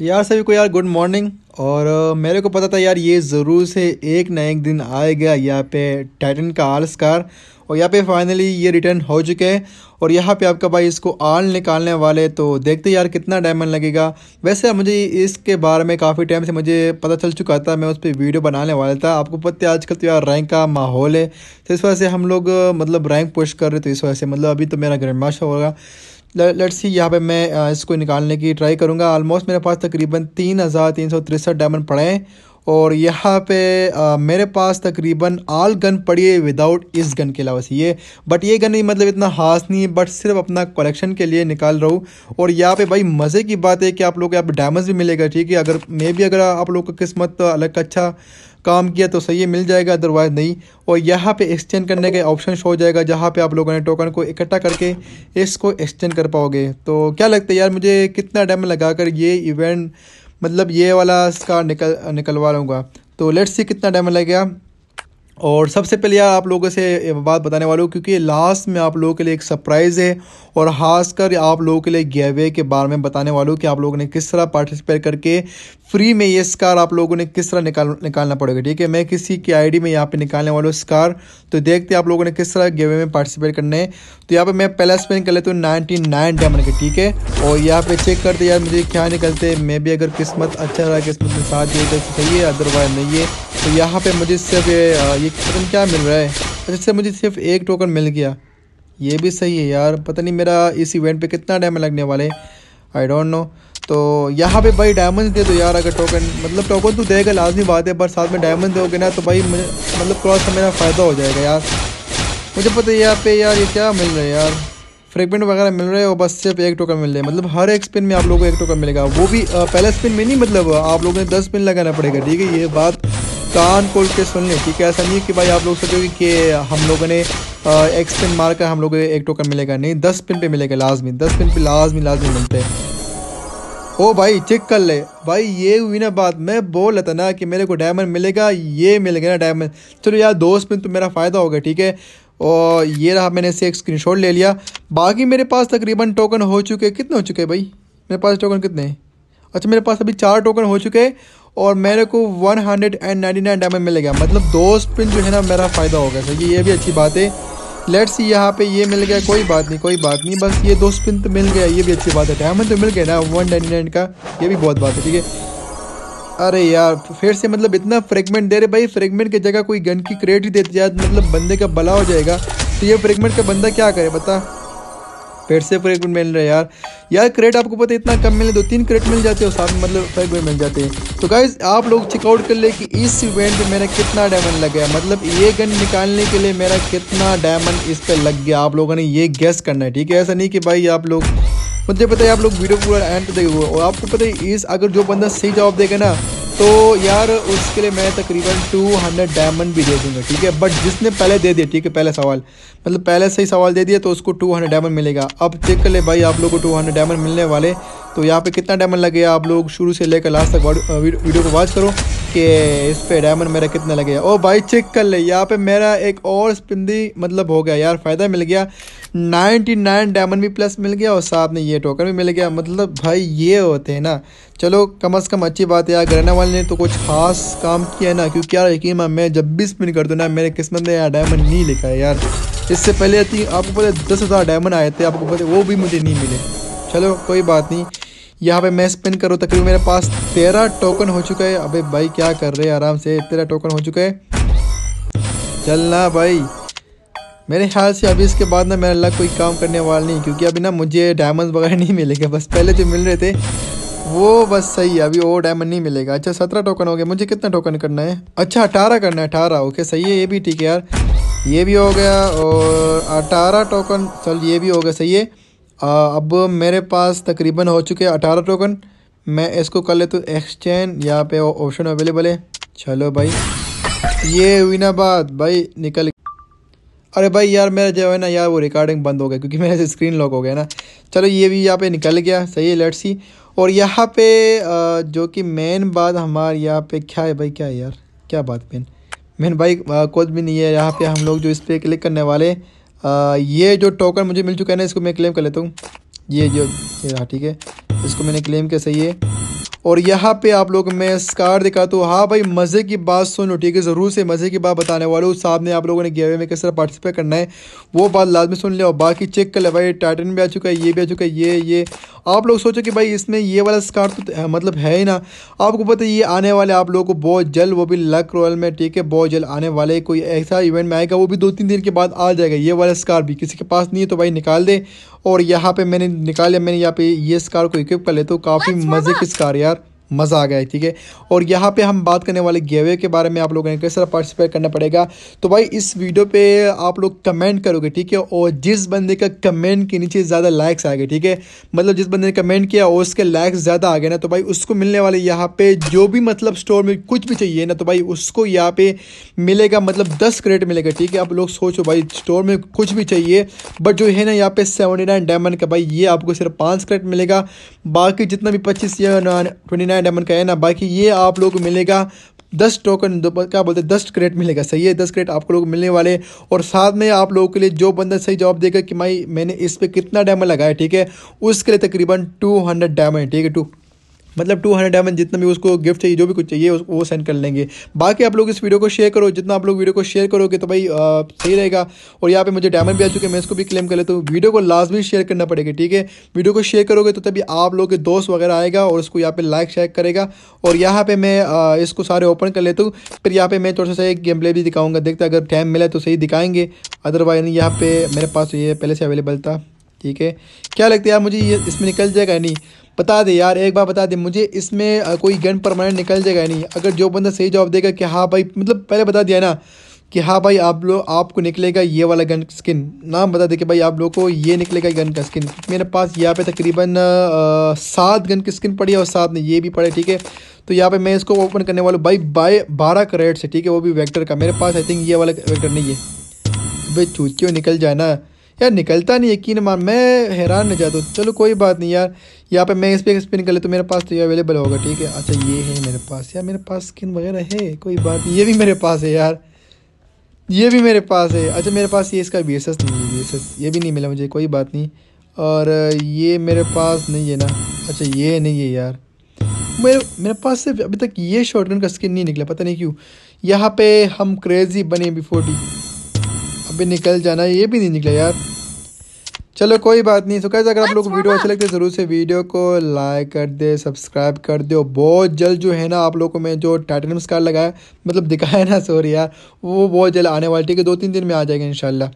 तो यार सभी को यार गुड मॉर्निंग और मेरे को पता था यार ये ज़रूर से एक ना एक दिन आएगा यहाँ पे टाइटन का आल स्कार और यहाँ पे फाइनली ये रिटर्न हो चुके हैं और यहाँ पे आपका भाई इसको आल निकालने वाले तो देखते यार कितना डायमंड लगेगा वैसे मुझे इसके बारे में काफ़ी टाइम से मुझे पता चल चुका था मैं उस पर वीडियो बनाने वाला था आपको पता है आजकल तो यार रैंक का माहौल है तो इस वजह से हम लोग मतलब रैंक पुश कर रहे तो इस वजह से मतलब अभी तो मेरा ग्रैंड मास्टर होगा लेट्स सी यहाँ पे मैं uh, इसको निकालने की ट्राई करूँगा आलमोस्ट मेरे पास तकरीबन तीन हज़ार तीन सौ तिरसठ डायमंड पड़े हैं और यहाँ पे आ, मेरे पास तकरीबन आल गन पड़ी है विदाउट इस गन के अलावा ये बट ये गन नहीं मतलब इतना हास नहीं है बट सिर्फ अपना कलेक्शन के लिए निकाल रहा हूँ और यहाँ पे भाई मज़े की बात है कि आप लोग को यहाँ पे भी मिलेगा ठीक है अगर मे भी अगर आप लोग का किस्मत अलग अच्छा काम किया तो सही मिल जाएगा अदरवाइज़ नहीं और यहाँ पे एक्सचेंज करने का ऑप्शन शो हो जाएगा जहाँ पे आप लोगों ने टोकन को इकट्ठा करके इसको एक्सचेंज कर पाओगे तो क्या लगता है यार मुझे कितना टाइम लगाकर ये इवेंट मतलब ये वाला इसका निकल निकलवा लूँगा तो लेट्स सी कितना टाइम लगेगा और सबसे पहले यार आप लोगों से बात बताने वाला हूँ क्योंकि लास्ट में आप लोगों के लिए एक सरप्राइज़ है और खासकर आप लोगों के लिए गेवे के बारे में बताने वाला हूँ कि आप लोगों ने किस तरह पार्टिसिपेट करके फ्री में ये स्कार आप लोगों ने किस तरह निकाल निकालना पड़ेगा ठीक है मैं किसी की आईडी में यहाँ पे निकालने वाला हूँ स्कार तो देखते आप लोगों ने किस तरह गेवे में पार्टिसिपेट करना है तो यहाँ पर मैं पहला स्पेन कर लेता हूँ नाइनटी नाइन डायमंड के ठीक है और यहाँ पे चेक करते यार मुझे क्या निकलते मे भी अगर किस्मत अच्छा रहा किस्मत के साथ ये तो सही है अदरवाइज नहीं है तो यहाँ पर मुझे सिर्फ ये एक टोकन तो क्या मिल रहा है अच्छा इससे मुझे सिर्फ एक टोकन मिल गया ये भी सही है यार पता नहीं मेरा इस इवेंट पे कितना डायमंड लगने वाले आई डोंट नो तो यहाँ पे भाई डायमंड दे दो यार अगर टोकन मतलब टोकन तो देगा लाजमी बात है पर साथ में डायमंड दोगे ना तो भाई मतलब क्रॉस का मेरा फ़ायदा हो जाएगा यार मुझे पता है यहाँ पे यार ये क्या मिल रहा है यार फ्रेगमेंट वगैरह मिल रहे हो और बस सिर्फ एक टोकन मिल रहे हैं मतलब हर एक स्पिन में आप लोगों को एक टोकन मिलेगा वो भी पहला स्पिन में नहीं मतलब आप लोगों ने दस स्पिन लगाना पड़ेगा ठीक है ये बात कान खोल के सुन लें ठीक है ऐसा नहीं है कि भाई आप लोग सोचोगे कि हम लोगों ने एक स्पिन मार कर हम लोगों को एक टोकन मिलेगा नहीं दस पिन पे मिलेगा लाजमी दस पिन पे लाजमी लाजमी मिलते हैं ओ भाई चेक कर ले भाई ये हुई ना बात मैं बोल रहा था ना कि मेरे को डायमंड मिलेगा ये मिलेगा ना डायमंड चलो यार दोस्त में तो मेरा फ़ायदा होगा ठीक है और ये रहा मैंने इसे एक शॉट ले लिया बाकी मेरे पास तकरीबन टोकन हो चुके कितने हो चुके भाई मेरे पास टोकन कितने हैं अच्छा मेरे पास अभी चार टोकन हो चुके हैं और मेरे को 199 डैमेज मिल गया मतलब दो स्पिन जो है ना मेरा फ़ायदा हो गया सर ये भी अच्छी बात है लेट्स सी यहाँ पे ये मिल गया कोई बात नहीं कोई बात नहीं बस ये दो स्पिन तो मिल गया ये भी अच्छी बात है डायमंड तो मिल गया ना वन नाइन का ये भी बहुत बात है ठीक है अरे यार फिर से मतलब इतना फ्रेगमेंट दे रहे भाई फ्रेगमेंट की जगह कोई गन की क्रेट ही देती दिया मतलब बंदे का भला हो जाएगा तो ये फ्रेगमेंट का बंदा क्या करे बता फिर से पर मिल रहा है यार यार क्रेट आपको पता है इतना कम मिले दो तीन क्रेट मिल जाते हैं साथ में मतलब फाइव मिल जाते हैं तो गाइज आप लोग चेकआउट कर ले कि इस इवेंट में मेरा कितना डायमंड लग गया मतलब ये गन निकालने के लिए मेरा कितना डायमंड इस पर लग गया आप लोगों ने ये गैस करना है ठीक है ऐसा नहीं कि भाई आप लोग मुझे पता है आप लोग वीडियो पूरा एंड देखोगे और आपको पता है इस अगर जो बंदा सही जवाब देगा ना तो यार उसके लिए मैं तकरीबन टू हंड्रेड डायमंड भी दे दूंगा ठीक है बट जिसने पहले दे दिया ठीक है पहले सवाल मतलब पहले से ही सवाल दे दिया तो उसको टू हंड्रेड डायमंड मिलेगा अब चेक कर ले भाई आप लोग को टू हंड्रेड डायमंड मिलने वाले तो यहाँ पे कितना डायमंड लगेगा आप लोग शुरू से लेकर लास्ट तक वीडियो को वॉच करो कि इस पे डायमंड मेरा कितना लगेगा ओ भाई चेक कर ले यहाँ पे मेरा एक और स्पिंदी मतलब हो गया यार फ़ायदा मिल गया 99 डायमंड भी प्लस मिल गया और साथ में ये टोकन भी मिल गया मतलब भाई ये होते हैं ना चलो कम अज़ कम अच्छी बात है यार ग्रहण वाले ने तो कुछ खास काम किया ना क्योंकि यार यकीन मैं जब भी स्पिन कर दूँ ना मेरे किस्मत में यार डायमंड नहीं लिखा है यार इससे पहले आपको पहले दस हज़ार डायमंड आए थे आपको पता वो भी मुझे नहीं मिले चलो कोई बात नहीं यहाँ पे मैं स्पेंड करूँ तकरीबन मेरे पास तेरह टोकन हो चुका है अबे भाई क्या कर रहे हैं आराम से तेरह टोकन हो चुका है चलना भाई मेरे ख्याल से अभी इसके बाद ना मेरा अल्लाह कोई काम करने वाला नहीं क्योंकि अभी ना मुझे डायमंड वगैरह नहीं मिलेंगे बस पहले जो मिल रहे थे वो बस सही है अभी वो डायमंड नहीं मिलेगा अच्छा सत्रह टोकन हो गया मुझे कितना टोकन करना है अच्छा अठारह करना है अठारह ओके सही है ये भी ठीक है यार ये भी हो गया और अठारह टोकन चल ये भी हो गया सही है अब मेरे पास तकरीबन हो चुके अठारह टोकन मैं इसको कर ले तो एक्सचेंज यहाँ पे ऑप्शन अवेलेबल है चलो भाई ये हुई ना बात भाई निकल अरे भाई यार मेरा जो है ना यार वो रिकॉर्डिंग बंद हो गया क्योंकि मेरे से स्क्रीन लॉक हो गया ना चलो ये भी यहाँ पे निकल गया सही है लेट्स सी और यहाँ पे जो कि मेन बात हमारे यहाँ पे क्या है भाई क्या है यार क्या बात मेन मेन भाई कुछ भी नहीं है यहाँ पे हम लोग जो इस पर क्लिक करने वाले ये जो टोकन मुझे मिल चुका है ना इसको मैं क्लेम कर लेता हूँ ये जो हाँ ठीक है इसको मैंने क्लेम किया सही है और यहाँ पे आप लोग मैं स्कार दिखा तो हाँ भाई मज़े की बात सुन लो ठीक है ज़रूर से मज़े की बात बताने वाले उस साहब ने आप लोगों ने गेवे में किस तरह पार्टिसिपेट करना है वो बात लाजमी सुन लिया और बाकी चेक कर ले भाई टाइटन भी आ चुका है ये भी आ चुका है ये ये आप लोग सोचो कि भाई इसमें ये वाला स्कार तो मतलब है ही ना आपको पता है ये आने वाले आप लोगों को बहुत जल्द वो भी लक रॉयल में ठीक है बहुत जल्द आने वाले कोई ऐसा इवेंट में आएगा वो भी दो तीन दिन के बाद आ जाएगा ये वाला स्कार भी किसी के पास नहीं है तो भाई निकाल दे और यहाँ पे मैंने निकाल लिया मैंने यहाँ पे ये इस कार को इक्विप कर लेता हूँ काफ़ी मज़े की इस कार यार मज़ा आ गया ठीक है और यहाँ पे हम बात करने वाले गेवे के बारे में आप लोगों ने कैसे पार्टिसिपेट करना पड़ेगा तो भाई इस वीडियो पे आप लोग कमेंट करोगे ठीक है और जिस बंदे का कमेंट के नीचे ज़्यादा लाइक्स आ गए ठीक है मतलब जिस बंदे ने कमेंट किया और उसके लाइक्स ज़्यादा आ गए ना तो भाई उसको मिलने वाले यहाँ पे जो भी मतलब स्टोर में कुछ भी चाहिए ना तो भाई उसको यहाँ पे मिलेगा मतलब दस क्रेडिट मिलेगा ठीक है आप लोग सोचो भाई स्टोर में कुछ भी चाहिए बट जो है ना यहाँ पे सेवेंटी नाइन डायमंड का भाई ये आपको सिर्फ पाँच क्रेडिट मिलेगा बाकी जितना भी पच्चीस या ट्वेंटी नाइन नया डायमंड का है ना बाकी ये आप लोग को मिलेगा दस टोकन क्या बोलते हैं दस क्रेट मिलेगा सही है दस क्रेट आपको लोग मिलने वाले और साथ में आप लोगों के लिए जो बंदा सही जवाब देगा कि भाई मैंने इस पर कितना डायमंड लगाया ठीक है उसके लिए तकरीबन टू हंड्रेड डायमंड ठीक है टू मतलब टू हंड्रेड डायमंड जितना भी उसको गिफ्ट चाहिए जो भी कुछ चाहिए वो सेंड कर लेंगे बाकी आप लोग इस वीडियो को शेयर करो जितना आप लोग वीडियो को शेयर करोगे तो भाई सही रहेगा और यहाँ पे मुझे डायमंड भी आ चुके हैं मैं इसको भी क्लेम कर लेता हूँ वीडियो को लाजमी शेयर करना पड़ेगा ठीक है वीडियो को शेयर करोगे तो तभी आप लोग के दोस्त वगैरह आएगा और उसको यहाँ पर लाइक शेयर करेगा और यहाँ पर मैं आ, इसको सारे ओपन कर लेता हूँ फिर यहाँ पर मैं थोड़ा सा एक गेम प्ले भी दिखाऊँगा देखते अगर टाइम मिला तो सही दिखाएंगे अदरवाइज यहाँ पर मेरे पास ये पहले से अवेलेबल था ठीक है क्या लगता है यार मुझे ये इसमें निकल जाएगा नहीं बता दे यार एक बार बता दे मुझे इसमें कोई गन परमानेंट निकल जाएगा नहीं अगर जो बंदा सही जवाब देगा कि हाँ भाई मतलब पहले बता दिया ना कि हाँ भाई आप लोग आपको निकलेगा ये वाला गन स्किन नाम बता दे कि भाई आप लोग को ये निकलेगा गन का स्किन मेरे पास यहाँ पे तकरीबन सात गन की स्किन पड़ी है और सात नहीं ये भी पड़े ठीक है तो यहाँ पे मैं इसको ओपन करने वाला भाई बाय बारह करेट से ठीक है वो भी वैक्टर का मेरे पास आई थिंक ये वाला वैक्टर नहीं है भाई चूतियों निकल जाए ना यार निकलता नहीं यकीन मान मैं हैरान नहीं जाता हूँ चलो कोई बात नहीं यार यहाँ पे मैं इस पर स्पिन कर ले तो मेरे पास तो ये अवेलेबल होगा ठीक है अच्छा ये है मेरे पास यार मेरे पास स्किन वगैरह है कोई बात नहीं ये भी मेरे पास है यार ये भी मेरे पास है अच्छा मेरे पास ये इसका वी नहीं है वी ये भी नहीं मिला मुझे कोई बात नहीं और ये मेरे पास नहीं है ना अच्छा ये नहीं है यार मेरे मेरे पास सिर्फ अभी तक ये शॉटगन का स्किन नहीं निकला पता नहीं क्यों यहाँ पे हम क्रेज़ी बने बिफोर डी पे निकल जाना ये भी नहीं निकला यार चलो कोई बात नहीं तो कैसे अगर आप लोग को वीडियो अच्छी लगती है ज़रूर से वीडियो को लाइक कर दे सब्सक्राइब कर दे बहुत जल्द जो है ना आप लोगों को मैं जो टाइटनियम स्कार लगाया मतलब दिखाया ना सॉरी यार वो बहुत जल्द आने वाली ठीक है दो तीन दिन में आ जाएगा इनशाला